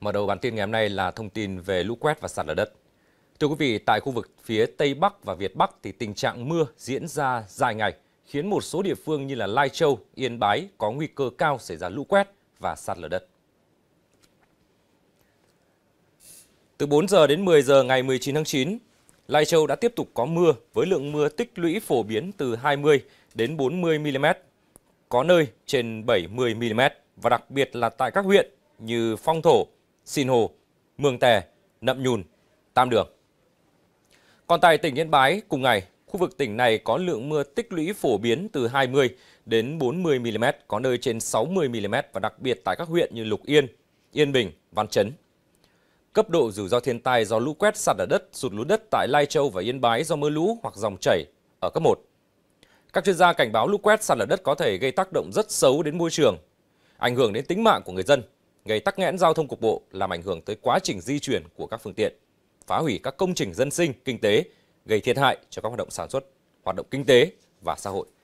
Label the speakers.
Speaker 1: Mở đầu bản tin ngày hôm nay là thông tin về lũ quét và sạt lở đất. Thưa quý vị, tại khu vực phía Tây Bắc và Việt Bắc thì tình trạng mưa diễn ra dài ngày, khiến một số địa phương như là Lai Châu, Yên Bái có nguy cơ cao xảy ra lũ quét và sạt lở đất. Từ 4 giờ đến 10 giờ ngày 19 tháng 9, Lai Châu đã tiếp tục có mưa với lượng mưa tích lũy phổ biến từ 20 đến 40 mm, có nơi trên 70 mm và đặc biệt là tại các huyện như Phong Thổ, Sinh Hồ, Mường Tè, Nậm Nhùn, Tam Đường. Còn tại tỉnh Yên Bái, cùng ngày, khu vực tỉnh này có lượng mưa tích lũy phổ biến từ 20 đến 40 mm, có nơi trên 60 mm và đặc biệt tại các huyện như Lục Yên, Yên Bình, Văn Chấn. Cấp độ rủi ro thiên tai do lũ quét sạt ở đất, sụt lún đất tại Lai Châu và Yên Bái do mưa lũ hoặc dòng chảy ở cấp 1. Các chuyên gia cảnh báo lũ quét sạt lở đất có thể gây tác động rất xấu đến môi trường, ảnh hưởng đến tính mạng của người dân gây tắc nghẽn giao thông cục bộ, làm ảnh hưởng tới quá trình di chuyển của các phương tiện, phá hủy các công trình dân sinh, kinh tế, gây thiệt hại cho các hoạt động sản xuất, hoạt động kinh tế và xã hội.